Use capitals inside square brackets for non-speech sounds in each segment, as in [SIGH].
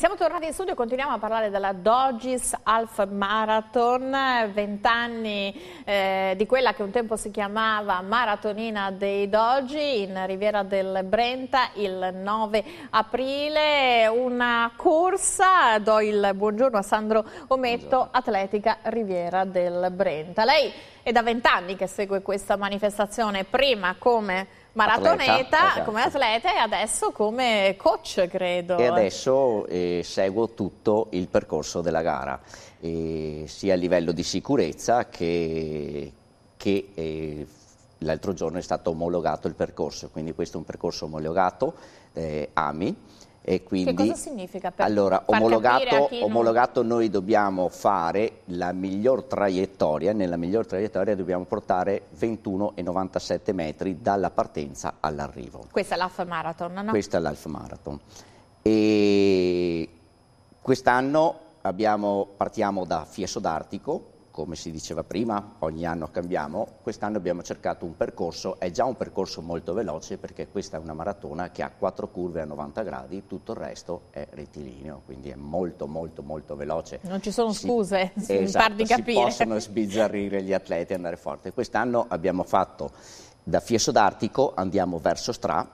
Siamo tornati in studio e continuiamo a parlare della Dogis Half Marathon, vent'anni eh, di quella che un tempo si chiamava Maratonina dei Dogi in Riviera del Brenta il 9 aprile, una corsa, do il buongiorno a Sandro Ometto, buongiorno. Atletica Riviera del Brenta. Lei è da vent'anni che segue questa manifestazione, prima come maratoneta atleta, come esatto. atleta e adesso come coach, credo. E adesso eh, seguo tutto il percorso della gara, eh, sia a livello di sicurezza che, che eh, l'altro giorno è stato omologato il percorso, quindi questo è un percorso omologato, eh, AMI, e quindi, che cosa significa? Per allora, omologato, omologato non... noi dobbiamo fare la miglior traiettoria, nella miglior traiettoria dobbiamo portare 21,97 metri dalla partenza all'arrivo. Questa è l'Alf Marathon, no? Questa è l'Alf Marathon. E quest'anno partiamo da Fieso d'Artico, come si diceva prima, ogni anno cambiamo, quest'anno abbiamo cercato un percorso, è già un percorso molto veloce perché questa è una maratona che ha quattro curve a 90 gradi, tutto il resto è rettilineo, quindi è molto molto molto veloce. Non ci sono si, scuse, [LAUGHS] esatto, par di capire. Si possono sbizzarrire gli atleti e andare forte. Quest'anno abbiamo fatto da Fieso d'Artico, andiamo verso Stra,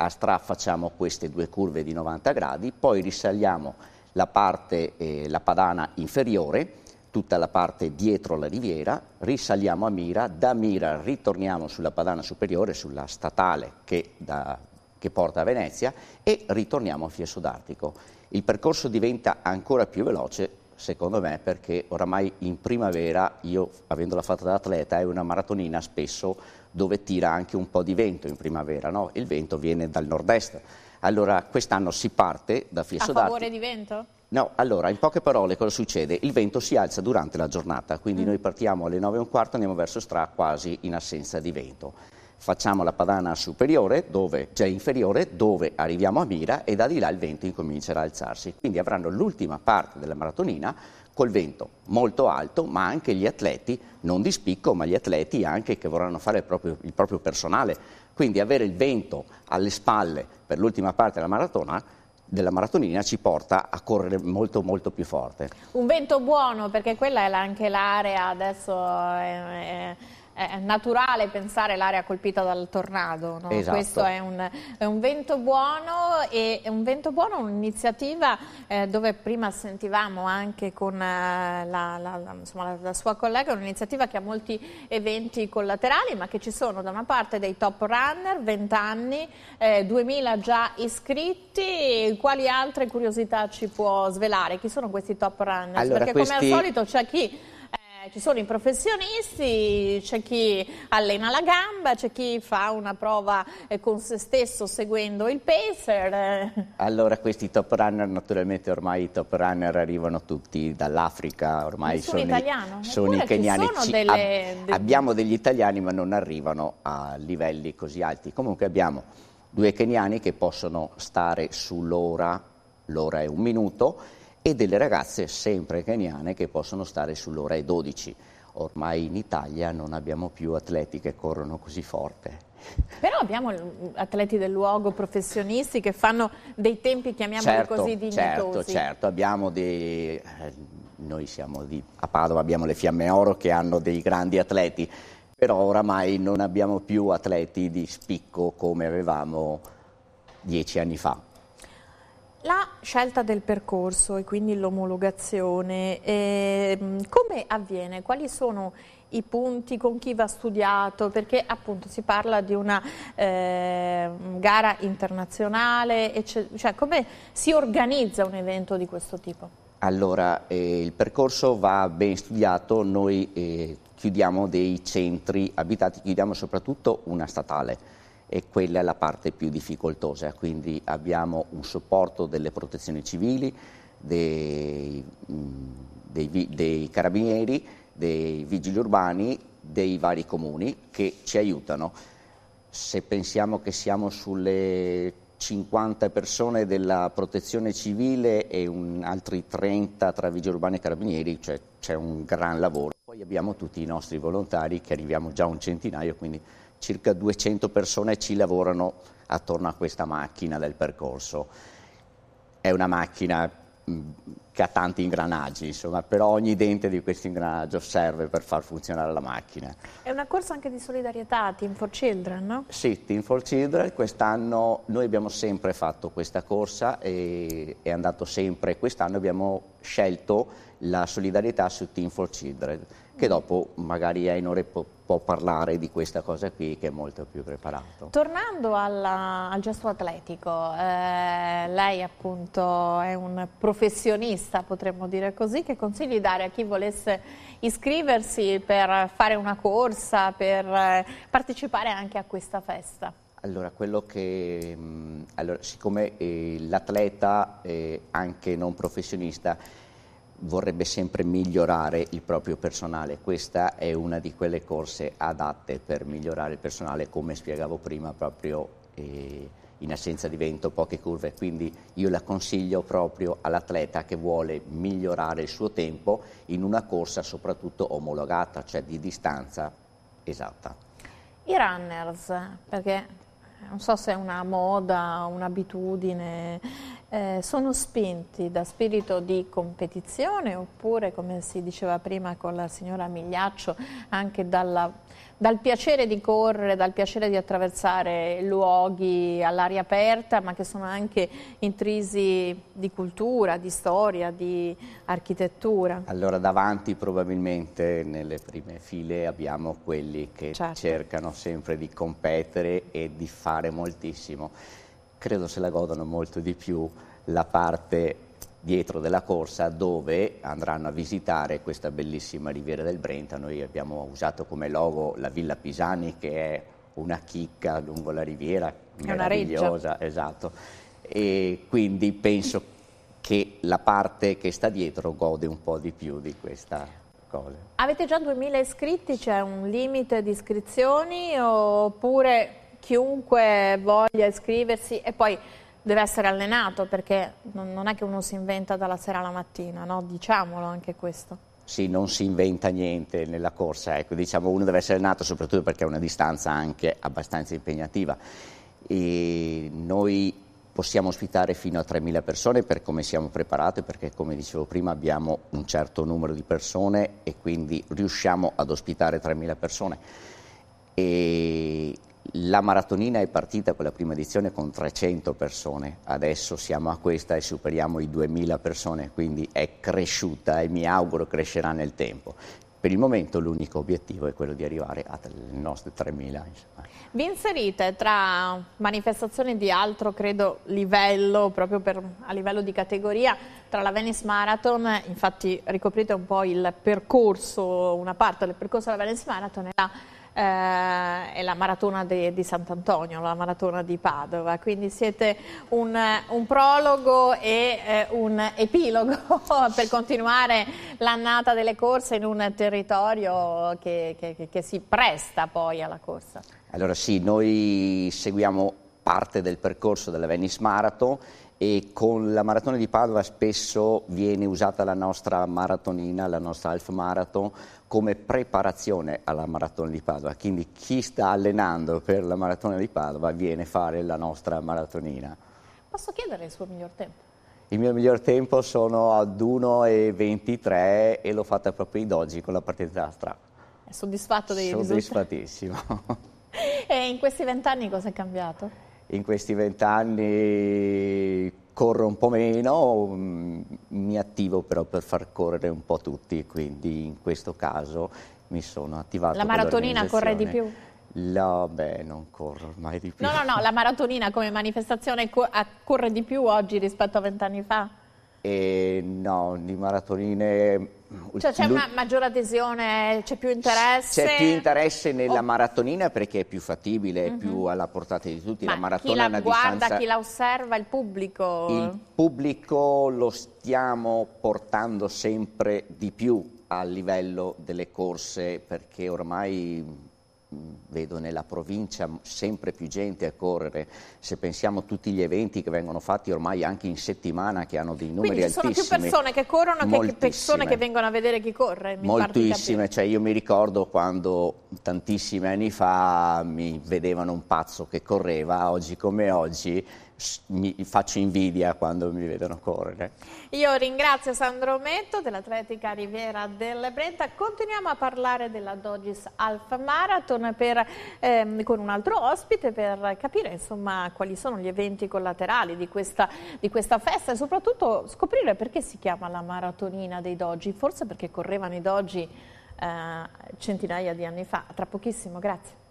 a Stra facciamo queste due curve di 90 gradi, poi risaliamo la parte, eh, la padana inferiore, tutta la parte dietro la riviera, risaliamo a Mira, da Mira ritorniamo sulla padana superiore, sulla statale che, da, che porta a Venezia e ritorniamo a Fieso d'Artico. Il percorso diventa ancora più veloce secondo me perché oramai in primavera io avendola fatta da atleta è una maratonina spesso dove tira anche un po' di vento in primavera, no? il vento viene dal nord-est. Allora quest'anno si parte da Fieso d'Artico. A favore di vento? No, allora, in poche parole cosa succede? Il vento si alza durante la giornata, quindi mm. noi partiamo alle 9 e un quarto, andiamo verso Stra quasi in assenza di vento. Facciamo la padana superiore, dove, cioè inferiore, dove arriviamo a mira e da di là il vento incomincerà a alzarsi. Quindi avranno l'ultima parte della maratonina col vento molto alto, ma anche gli atleti, non di spicco, ma gli atleti anche che vorranno fare il proprio, il proprio personale. Quindi avere il vento alle spalle per l'ultima parte della maratona della maratonina ci porta a correre molto molto più forte. Un vento buono perché quella è anche l'area adesso... È, eh, è eh, è naturale pensare l'area colpita dal tornado. No? Esatto. Questo è un, è un, vento buono e un vento buono un'iniziativa eh, dove prima sentivamo anche con eh, la, la, insomma, la, la, sua collega, un'iniziativa che ha molti eventi collaterali ma che ci sono da una parte dei top runner, 20 anni, 2000 già iscritti, quali altre curiosità ci può svelare? Chi sono questi top runner? Allora, Perché questi... come al solito c'è chi ci sono i professionisti, c'è chi allena la gamba, c'è chi fa una prova eh, con se stesso seguendo il pacer. Eh. Allora questi top runner, naturalmente ormai i top runner arrivano tutti dall'Africa, ormai sono, italiano. sono i keniani. Sono delle, ab, abbiamo degli italiani ma non arrivano a livelli così alti. Comunque abbiamo due keniani che possono stare sull'ora, l'ora è un minuto, e delle ragazze sempre keniane che possono stare sull'ora e 12. Ormai in Italia non abbiamo più atleti che corrono così forte. Però abbiamo mm, atleti del luogo, professionisti che fanno dei tempi, chiamiamoli certo, così, certo, dignitosi. Certo, certo, abbiamo dei... Eh, noi siamo di, a Padova, abbiamo le Fiamme Oro che hanno dei grandi atleti, però oramai non abbiamo più atleti di spicco come avevamo dieci anni fa. La scelta del percorso e quindi l'omologazione, eh, come avviene? Quali sono i punti, con chi va studiato? Perché appunto si parla di una eh, gara internazionale, cioè, come si organizza un evento di questo tipo? Allora, eh, il percorso va ben studiato, noi eh, chiudiamo dei centri abitati, chiudiamo soprattutto una statale e quella è la parte più difficoltosa, quindi abbiamo un supporto delle protezioni civili, dei, mm, dei, dei carabinieri, dei vigili urbani, dei vari comuni che ci aiutano. Se pensiamo che siamo sulle 50 persone della protezione civile e altri 30 tra vigili urbani e carabinieri, cioè c'è un gran lavoro. Poi abbiamo tutti i nostri volontari che arriviamo già a un centinaio, quindi circa 200 persone ci lavorano attorno a questa macchina del percorso. È una macchina che ha tanti ingranaggi, insomma, però ogni dente di questo ingranaggio serve per far funzionare la macchina. È una corsa anche di solidarietà, Team for Children, no? Sì, Team for Children, quest'anno noi abbiamo sempre fatto questa corsa e è andato sempre, quest'anno abbiamo scelto la solidarietà su Team for Children, che mm. dopo magari Einore può, può parlare di questa cosa qui che è molto più preparato. Tornando alla, al gesto atletico, eh, lei appunto è un professionista vista, potremmo dire così, che consigli dare a chi volesse iscriversi per fare una corsa, per eh, partecipare anche a questa festa? Allora, quello che, mm, allora siccome eh, l'atleta, eh, anche non professionista, vorrebbe sempre migliorare il proprio personale. Questa è una di quelle corse adatte per migliorare il personale, come spiegavo prima, proprio eh, in assenza di vento, poche curve, quindi io la consiglio proprio all'atleta che vuole migliorare il suo tempo in una corsa soprattutto omologata, cioè di distanza esatta. I runners, perché non so se è una moda, un'abitudine, eh, sono spinti da spirito di competizione oppure, come si diceva prima con la signora Migliaccio, anche dalla, dal piacere di correre, dal piacere di attraversare luoghi all'aria aperta, ma che sono anche intrisi di cultura, di storia, di architettura? Allora, davanti probabilmente nelle prime file abbiamo quelli che certo. cercano sempre di competere e di fare moltissimo credo se la godano molto di più la parte dietro della corsa dove andranno a visitare questa bellissima riviera del Brenta. Noi abbiamo usato come logo la Villa Pisani che è una chicca lungo la riviera, è meravigliosa, esatto. E quindi penso che la parte che sta dietro gode un po' di più di questa cosa. Avete già 2000 iscritti, c'è un limite di iscrizioni oppure chiunque voglia iscriversi e poi deve essere allenato perché non, è che uno si inventa dalla sera alla mattina, no? diciamolo anche questo. Sì, non si inventa niente nella corsa, ecco, diciamo uno deve essere allenato soprattutto perché è una distanza anche abbastanza impegnativa. E noi possiamo ospitare fino a 3.000 persone per come siamo preparati, perché come dicevo prima abbiamo un certo numero di persone e quindi riusciamo ad ospitare 3.000 persone. E la maratonina è partita con la prima edizione con 300 persone, adesso siamo a questa e superiamo i 2000 persone, quindi è cresciuta e mi auguro crescerà nel tempo. Per il momento l'unico obiettivo è quello di arrivare alle nostre 3000. Vi inserite tra manifestazioni di altro, credo, livello, proprio per, a livello di categoria, tra la Venice Marathon, infatti ricoprite un po' il percorso, una parte del percorso della Venice Marathon e la eh, è la maratona de, di Sant'Antonio, la maratona di Padova, quindi siete un, un prologo e eh, un epilogo [LAUGHS] per continuare l'annata delle corse in un territorio che, che, che si presta poi alla corsa. Allora sì, noi seguiamo parte del percorso della Venice Marathon e con la maratona di Padova spesso viene usata la nostra maratonina, la nostra half marathon, come preparazione alla maratona di Padova. Quindi chi sta allenando per la maratona di Padova viene a fare la nostra maratonina. Posso chiedere il suo miglior tempo? Il mio miglior tempo sono ad 1.23 e l'ho fatta proprio ad oggi con la partenza da strada. È soddisfatto dei Soddisfattissimo. risultati? Soddisfattissimo. [LAUGHS] e in questi vent'anni cosa è cambiato? in questi vent'anni corro un po' meno, mm, mi attivo però per far correre un po' tutti, quindi in questo caso mi sono attivato. La maratonina corre di più? No, beh, non corro mai di più. No, no, no, la maratonina come manifestazione corre di più oggi rispetto a vent'anni fa? E eh, no, di maratonine cioè c'è una maggiore adesione, c'è più interesse? C'è più interesse nella oh. maratonina perché è più fattibile, è mm -hmm. più mhm. alla portata di tutti. Ma la maratona chi la è una guarda, distanza... chi la osserva, il pubblico? Il pubblico lo stiamo portando sempre di più a livello delle corse perché ormai vedo nella provincia sempre più gente a correre, se pensiamo a tutti gli eventi che vengono fatti ormai anche in settimana che hanno dei numeri Quindi ci sono più persone che corrono che persone che vengono a vedere chi corre. moltissime, cioè io mi ricordo quando tantissimi anni fa mi vedevano un pazzo che correva, oggi come oggi mi faccio invidia quando mi vedono correre. Io ringrazio Sandro Metto dell'Atletica Riviera delle Brenta. Continuiamo a parlare della Dogis Alfa Marathon per, ehm, con un altro ospite per capire insomma, quali sono gli eventi collaterali di questa, di questa, festa e soprattutto scoprire perché si chiama la maratonina dei Dogi, Forse perché correvano i Dogi eh, centinaia di anni fa. Tra pochissimo, grazie.